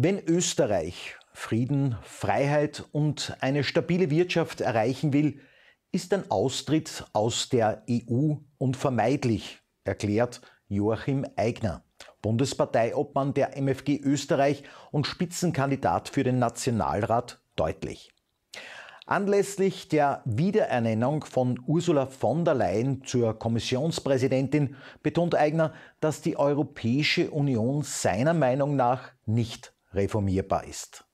Wenn Österreich Frieden, Freiheit und eine stabile Wirtschaft erreichen will, ist ein Austritt aus der EU unvermeidlich, erklärt Joachim Eigner, Bundesparteiobmann der MFG Österreich und Spitzenkandidat für den Nationalrat, deutlich. Anlässlich der Wiederernennung von Ursula von der Leyen zur Kommissionspräsidentin betont Eigner, dass die Europäische Union seiner Meinung nach nicht reformierbar ist.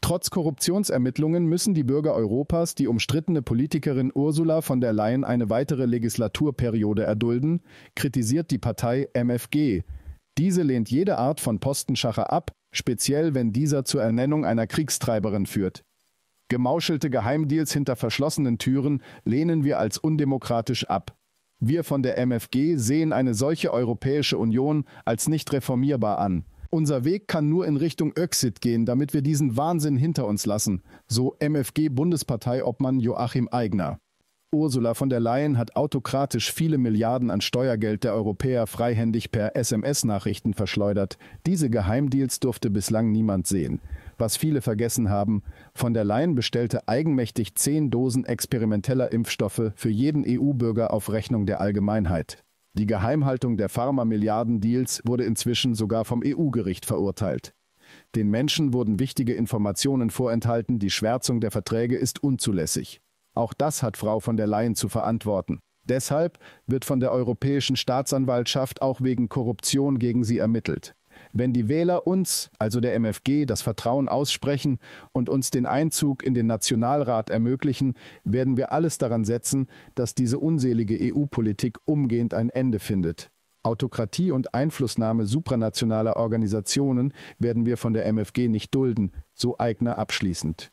Trotz Korruptionsermittlungen müssen die Bürger Europas die umstrittene Politikerin Ursula von der Leyen eine weitere Legislaturperiode erdulden, kritisiert die Partei MFG. Diese lehnt jede Art von Postenschacher ab, speziell wenn dieser zur Ernennung einer Kriegstreiberin führt. Gemauschelte Geheimdeals hinter verschlossenen Türen lehnen wir als undemokratisch ab. Wir von der MFG sehen eine solche Europäische Union als nicht reformierbar an. Unser Weg kann nur in Richtung Öxit gehen, damit wir diesen Wahnsinn hinter uns lassen, so MFG-Bundesparteiobmann Joachim Eigner. Ursula von der Leyen hat autokratisch viele Milliarden an Steuergeld der Europäer freihändig per SMS-Nachrichten verschleudert. Diese Geheimdeals durfte bislang niemand sehen. Was viele vergessen haben, von der Leyen bestellte eigenmächtig zehn Dosen experimenteller Impfstoffe für jeden EU-Bürger auf Rechnung der Allgemeinheit. Die Geheimhaltung der Pharma-Milliarden-Deals wurde inzwischen sogar vom EU-Gericht verurteilt. Den Menschen wurden wichtige Informationen vorenthalten, die Schwärzung der Verträge ist unzulässig. Auch das hat Frau von der Leyen zu verantworten. Deshalb wird von der Europäischen Staatsanwaltschaft auch wegen Korruption gegen sie ermittelt. Wenn die Wähler uns, also der MFG, das Vertrauen aussprechen und uns den Einzug in den Nationalrat ermöglichen, werden wir alles daran setzen, dass diese unselige EU-Politik umgehend ein Ende findet. Autokratie und Einflussnahme supranationaler Organisationen werden wir von der MFG nicht dulden, so Eigner abschließend.